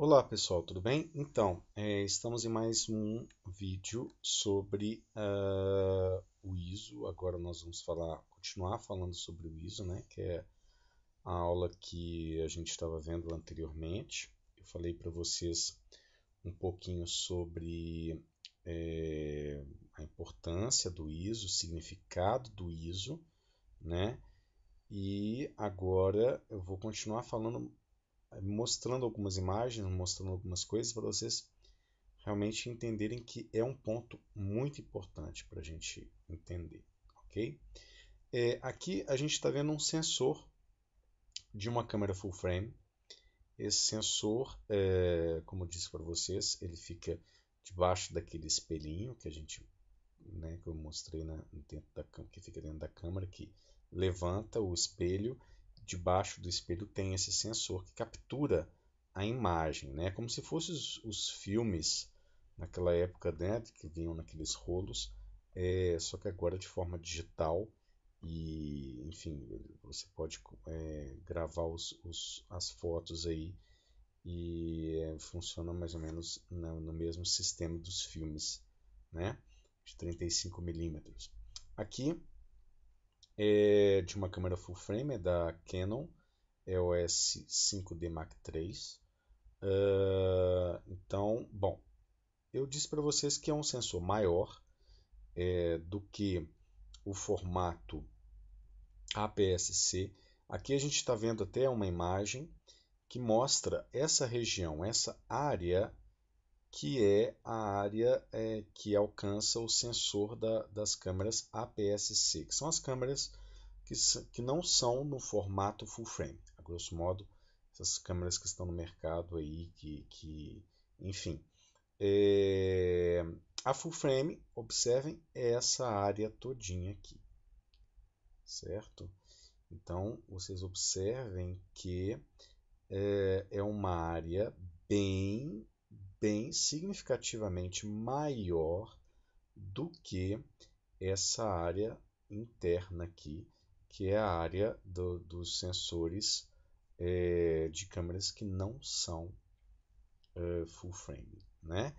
Olá pessoal, tudo bem? Então, é, estamos em mais um vídeo sobre uh, o ISO. Agora nós vamos falar, continuar falando sobre o ISO, né? Que é a aula que a gente estava vendo anteriormente. Eu falei para vocês um pouquinho sobre é, a importância do ISO, o significado do ISO, né? E agora eu vou continuar falando mostrando algumas imagens, mostrando algumas coisas para vocês realmente entenderem que é um ponto muito importante para a gente entender, ok? É, aqui a gente está vendo um sensor de uma câmera full frame. Esse sensor, é, como eu disse para vocês, ele fica debaixo daquele espelhinho que a gente, né, que eu mostrei na, dentro da que fica dentro da câmera, que levanta o espelho debaixo do espelho tem esse sensor que captura a imagem, né? Como se fossem os, os, filmes naquela época, né? Que vinham naqueles rolos, é, só que agora de forma digital e, enfim, você pode é, gravar os, os, as fotos aí e é, funciona mais ou menos no, no mesmo sistema dos filmes, né? De 35 milímetros. Aqui é de uma câmera full frame, é da Canon EOS é 5D Mark III. Uh, ah, então, bom, eu disse para vocês que é um sensor maior é, do que o formato APS-C. Aqui a gente está vendo até uma imagem que mostra essa região, essa área que é a área é, que alcança o sensor da, das câmeras APS-C, que são as câmeras que, que não são no formato full frame. A grosso modo, essas câmeras que estão no mercado aí, que, que enfim. É, a full frame, observem, é essa área todinha aqui, certo? Então, vocês observem que é, é uma área bem bem significativamente maior do que essa área interna aqui, que é a área do, dos sensores é, de câmeras que não são é, full frame. Né?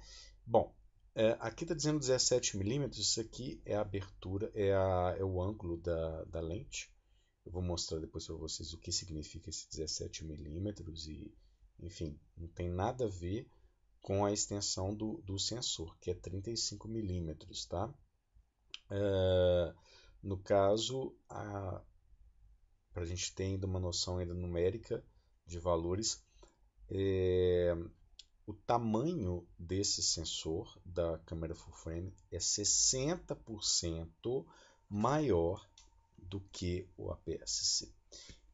Bom, é, aqui está dizendo 17mm, isso aqui é a abertura, é, a, é o ângulo da, da lente. Eu vou mostrar depois para vocês o que significa esse 17mm e, enfim, não tem nada a ver com a extensão do, do sensor, que é 35 milímetros, tá? É, no caso, para a gente ter ainda uma noção ainda numérica de valores, é, o tamanho desse sensor da câmera full frame é 60% maior do que o APS-C.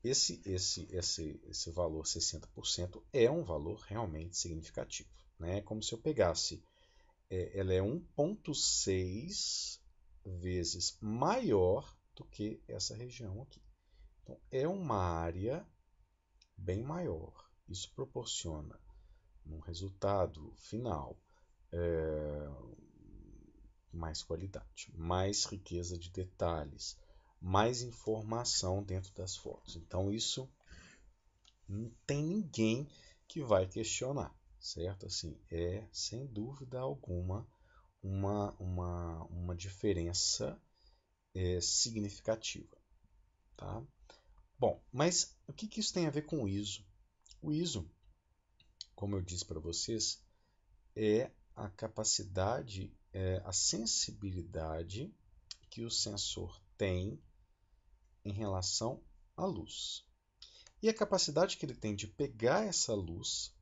Esse, esse, esse, esse valor 60% é um valor realmente significativo né? Como se eu pegasse, é, ela é 1.6 vezes maior do que essa região aqui. Então é uma área bem maior. Isso proporciona um resultado final é, mais qualidade, mais riqueza de detalhes, mais informação dentro das fotos. Então isso não tem ninguém que vai questionar certo? Assim, é sem dúvida alguma uma, uma, uma diferença é, significativa, tá? Bom, mas o que, que isso tem a ver com o ISO? O ISO, como eu disse para vocês, é a capacidade, é, a sensibilidade que o sensor tem em relação à luz. E a capacidade que ele tem de pegar essa luz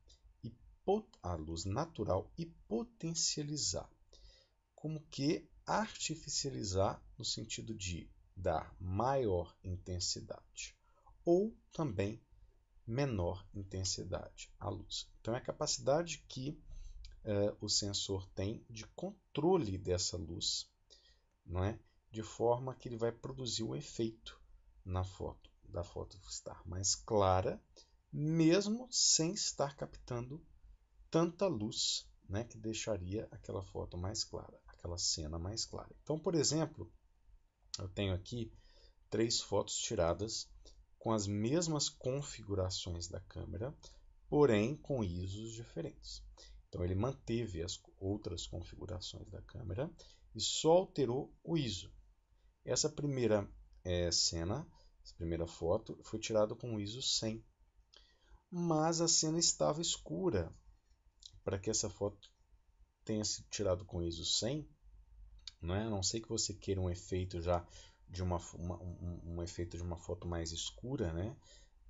a luz natural e potencializar. Como que artificializar no sentido de dar maior intensidade ou também menor intensidade à luz. Então é a capacidade que uh, o sensor tem de controle dessa luz, não é? De forma que ele vai produzir o um efeito na foto, da foto estar mais clara, mesmo sem estar captando tanta luz né, que deixaria aquela foto mais clara, aquela cena mais clara. Então, por exemplo, eu tenho aqui três fotos tiradas com as mesmas configurações da câmera, porém com ISOs diferentes. Então, ele manteve as outras configurações da câmera e só alterou o ISO. Essa primeira é, cena, essa primeira foto, foi tirada com o ISO 100. Mas a cena estava escura, para que essa foto tenha sido tirada com ISO 100, né? a não ser que você queira um efeito já de uma, uma um, um, efeito de uma foto mais escura, né?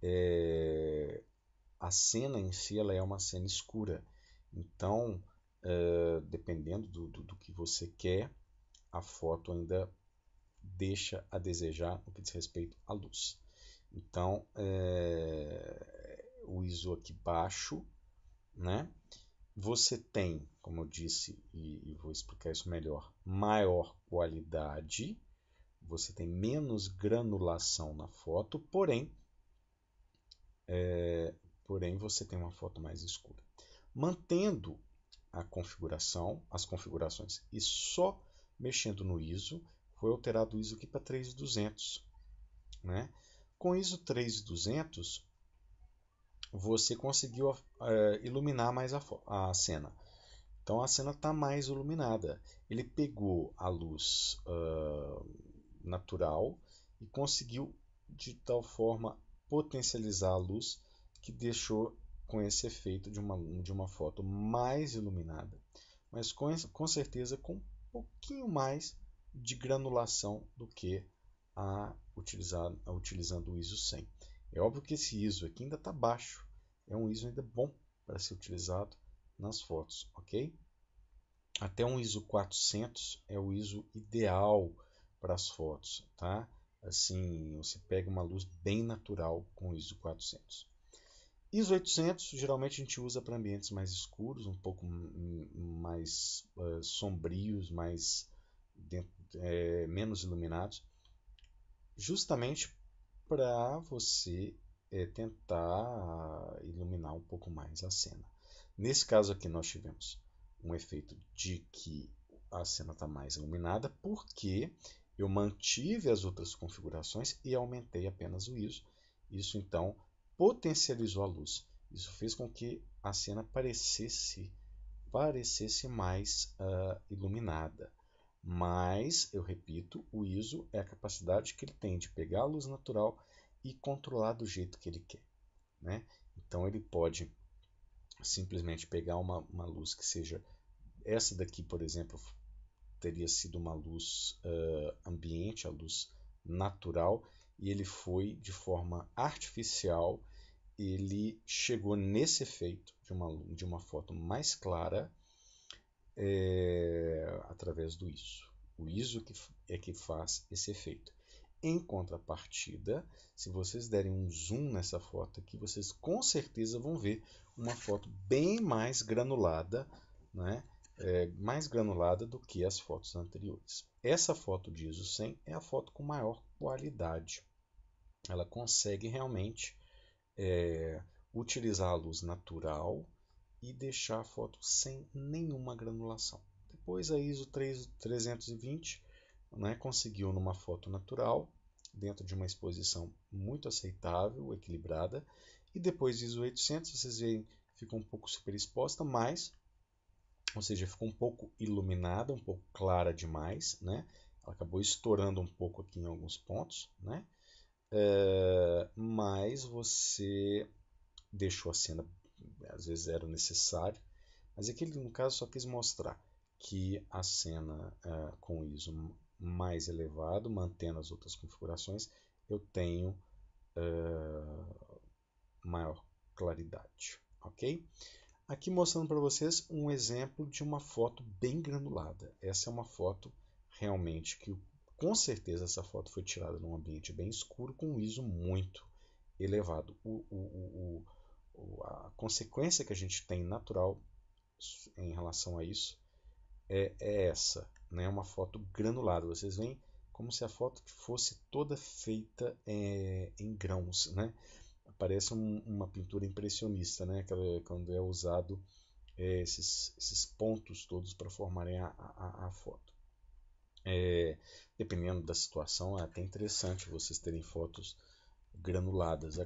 É, a cena em si ela é uma cena escura, então é, dependendo do, do, do que você quer, a foto ainda deixa a desejar no que diz respeito à luz. Então, é, o ISO aqui baixo, né? você tem, como eu disse, e, e, vou explicar isso melhor, maior qualidade, você tem menos granulação na foto, porém, é, porém você tem uma foto mais escura. Mantendo a configuração, as configurações, e só mexendo no ISO, foi alterado o ISO aqui para 3200, né? Com ISO 3200, você conseguiu eh, iluminar mais a, a, cena. Então a cena está mais iluminada. Ele pegou a luz uh, natural e conseguiu de tal forma potencializar a luz que deixou com esse efeito de uma, de uma foto mais iluminada, mas com, com certeza com um pouquinho mais de granulação do que a utilizar, a utilizando o ISO 100. É óbvio que esse ISO aqui ainda está baixo, é um ISO ainda bom para ser utilizado nas fotos, ok? Até um ISO 400 é o ISO ideal para as fotos, tá? Assim, você pega uma luz bem natural com ISO 400. ISO 800 geralmente a gente usa para ambientes mais escuros, um pouco mais uh, sombrios, mais dentro, é, menos iluminados, justamente para você é, tentar iluminar um pouco mais a cena. Nesse caso aqui nós tivemos um efeito de que a cena está mais iluminada porque eu mantive as outras configurações e aumentei apenas o ISO. Isso então potencializou a luz. Isso fez com que a cena parecesse parecesse mais uh, iluminada. Mas, eu repito, o ISO é a capacidade que ele tem de pegar a luz natural e controlar do jeito que ele quer. Né? Então ele pode simplesmente pegar uma, uma luz que seja. Essa daqui, por exemplo, teria sido uma luz uh, ambiente, a luz natural, e ele foi de forma artificial, ele chegou nesse efeito de uma, de uma foto mais clara é, através do ISO. O ISO que é que faz esse efeito. Em contrapartida, se vocês derem um zoom nessa foto aqui, vocês com certeza vão ver uma foto bem mais granulada, né? É, mais granulada do que as fotos anteriores. Essa foto de ISO 100 é a foto com maior qualidade. Ela consegue realmente é, utilizar a luz natural e deixar a foto sem nenhuma granulação. Depois a ISO 3, 320 né, conseguiu numa foto natural dentro de uma exposição muito aceitável, equilibrada, e depois ISO 800, vocês veem, ficou um pouco superexposta, mas, ou seja, ficou um pouco iluminada, um pouco clara demais, né? Ela acabou estourando um pouco aqui em alguns pontos, né? É, mas você deixou a cena, às vezes era necessário, mas aqui é no caso só quis mostrar que a cena é, com ISO mais elevado, mantendo as outras configurações, eu tenho uh, maior claridade, ok? Aqui mostrando para vocês um exemplo de uma foto bem granulada. Essa é uma foto realmente que, com certeza, essa foto foi tirada num ambiente bem escuro com um ISO muito elevado. O, o, o, a consequência que a gente tem natural em relação a isso é, é essa né? uma foto granulada. Vocês veem como se a foto fosse toda feita é, em grãos, né? Parece um, uma pintura impressionista, né? Quando é usado é, esses, esses, pontos todos para formarem a, a, a foto. É, dependendo da situação, é até interessante vocês terem fotos granuladas. A,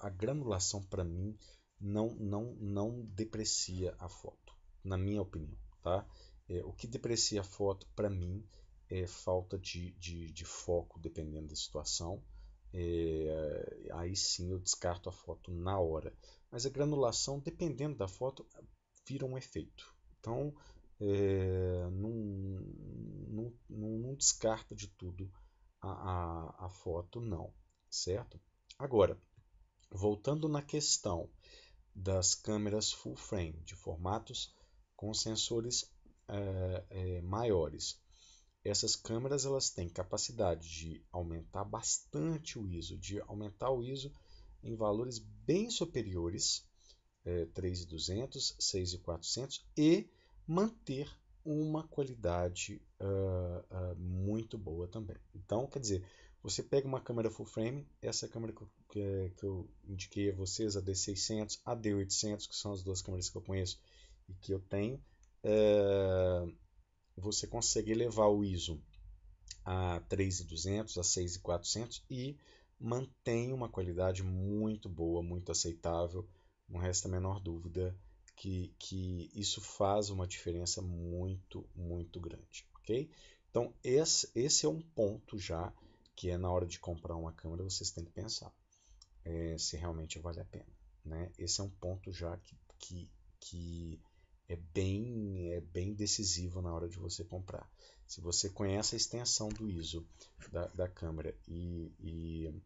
a granulação, para mim, não, não, não deprecia a foto, na minha opinião, tá? É, o que deprecia a foto, para mim, é falta de, de, de, foco, dependendo da situação. É, aí sim eu descarto a foto na hora. Mas a granulação, dependendo da foto, vira um efeito. Então, é, não, não, não, não descarta de tudo a, a, a foto, não. Certo? Agora, voltando na questão das câmeras full frame, de formatos com sensores ah, é, maiores. Essas câmeras elas têm capacidade de aumentar bastante o ISO, de aumentar o ISO em valores bem superiores, é, 3.200, 6.400 e manter uma qualidade uh, uh, muito boa também. Então, quer dizer, você pega uma câmera full frame, essa câmera que, é, que eu indiquei a vocês, a D600, a D800, que são as duas câmeras que eu conheço e que eu tenho, é, você consegue levar o ISO a 3.200, a 6.400 e mantém uma qualidade muito boa, muito aceitável. Não resta a menor dúvida que, que isso faz uma diferença muito, muito grande, ok? Então, esse, esse é um ponto já que é na hora de comprar uma câmera, vocês têm que pensar é, se realmente vale a pena, né? Esse é um ponto já que, que, que é bem, é bem decisivo na hora de você comprar. Se você conhece a extensão do ISO da, da câmera e, e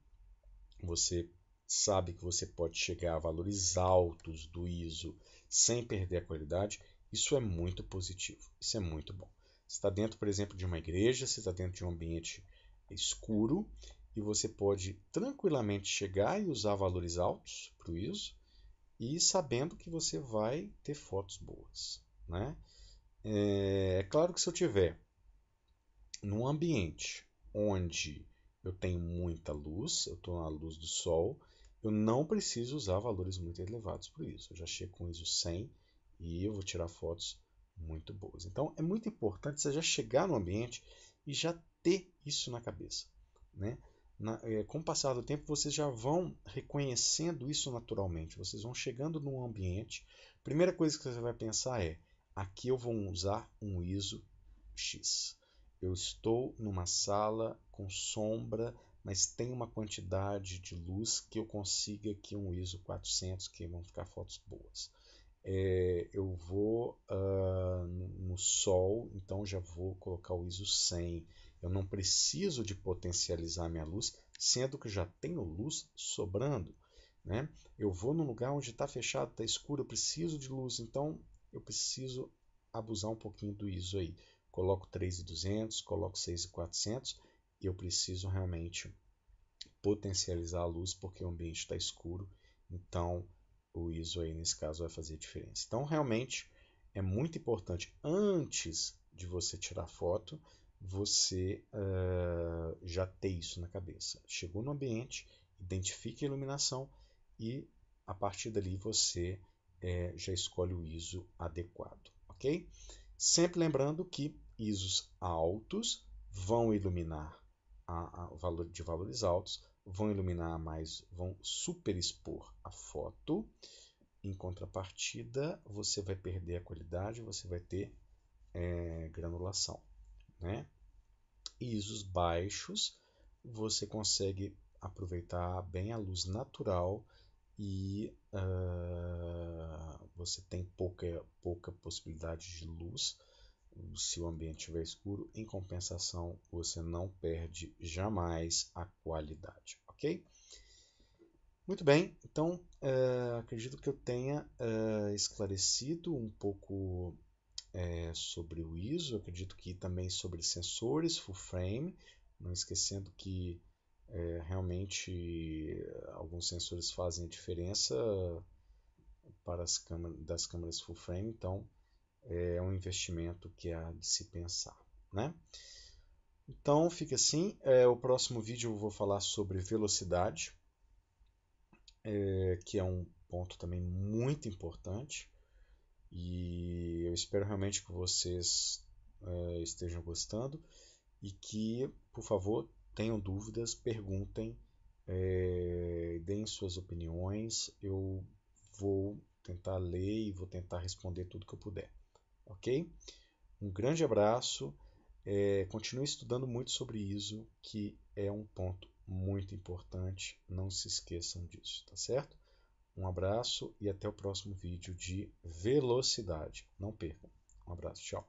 você sabe que você pode chegar a valores altos do ISO sem perder a qualidade, isso é muito positivo, isso é muito bom. Você está dentro, por exemplo, de uma igreja, você está dentro de um ambiente escuro e você pode tranquilamente chegar e usar valores altos para o ISO e sabendo que você vai ter fotos boas, né? É, é claro que se eu tiver num ambiente onde eu tenho muita luz, eu estou na luz do sol, eu não preciso usar valores muito elevados por isso. Eu já chego com ISO 100 e eu vou tirar fotos muito boas. Então é muito importante você já chegar no ambiente e já ter isso na cabeça, né? na, é, com o passar do tempo, vocês já vão reconhecendo isso naturalmente. Vocês vão chegando num ambiente. Primeira coisa que você vai pensar é: aqui eu vou usar um ISO X. Eu estou numa sala com sombra, mas tem uma quantidade de luz que eu consiga aqui um ISO 400, que vão ficar fotos boas. É, eu vou uh, no, no sol, então já vou colocar o ISO 100 eu não preciso de potencializar minha luz, sendo que já tenho luz sobrando. Né? Eu vou num lugar onde está fechado, está escuro, eu preciso de luz, então eu preciso abusar um pouquinho do ISO aí. Coloco 3,200, coloco 6,400 e eu preciso realmente potencializar a luz porque o ambiente está escuro, então o ISO aí nesse caso vai fazer diferença. Então realmente é muito importante antes de você tirar foto, você uh, já ter isso na cabeça. Chegou no ambiente, identifique a iluminação e a partir dali você é, já escolhe o ISO adequado, ok? Sempre lembrando que ISOs altos vão iluminar a, a valor de valores altos, vão iluminar mais, vão superexpor a foto. Em contrapartida, você vai perder a qualidade, você vai ter é, granulação. Né? Isos baixos, você consegue aproveitar bem a luz natural e uh, você tem pouca, pouca possibilidade de luz se o ambiente estiver escuro. Em compensação, você não perde jamais a qualidade, ok? Muito bem, então uh, acredito que eu tenha uh, esclarecido um pouco é, sobre o ISO, acredito que também sobre sensores full frame, não esquecendo que é, realmente alguns sensores fazem diferença para as câmeras das câmeras full frame, então é, é um investimento que há de se pensar, né? Então fica assim. É, o próximo vídeo eu vou falar sobre velocidade, é, que é um ponto também muito importante. E eu espero realmente que vocês é, estejam gostando e que, por favor, tenham dúvidas, perguntem, é, deem suas opiniões. Eu vou tentar ler e vou tentar responder tudo que eu puder, ok? Um grande abraço. É, continue estudando muito sobre ISO, que é um ponto muito importante. Não se esqueçam disso, tá certo? Um abraço e até o próximo vídeo de velocidade. Não percam. Um abraço, tchau.